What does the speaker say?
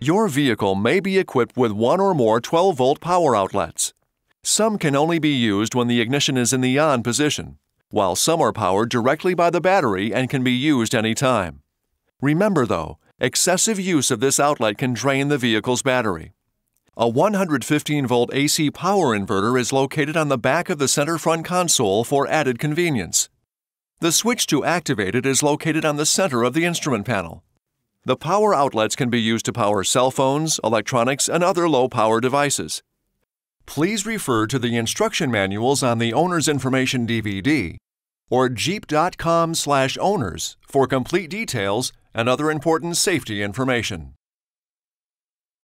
Your vehicle may be equipped with one or more 12-volt power outlets. Some can only be used when the ignition is in the on position, while some are powered directly by the battery and can be used anytime. Remember though, excessive use of this outlet can drain the vehicle's battery. A 115-volt AC power inverter is located on the back of the center front console for added convenience. The switch to activate it is located on the center of the instrument panel. The power outlets can be used to power cell phones, electronics, and other low-power devices. Please refer to the instruction manuals on the Owner's Information DVD or jeep.com/owners for complete details and other important safety information.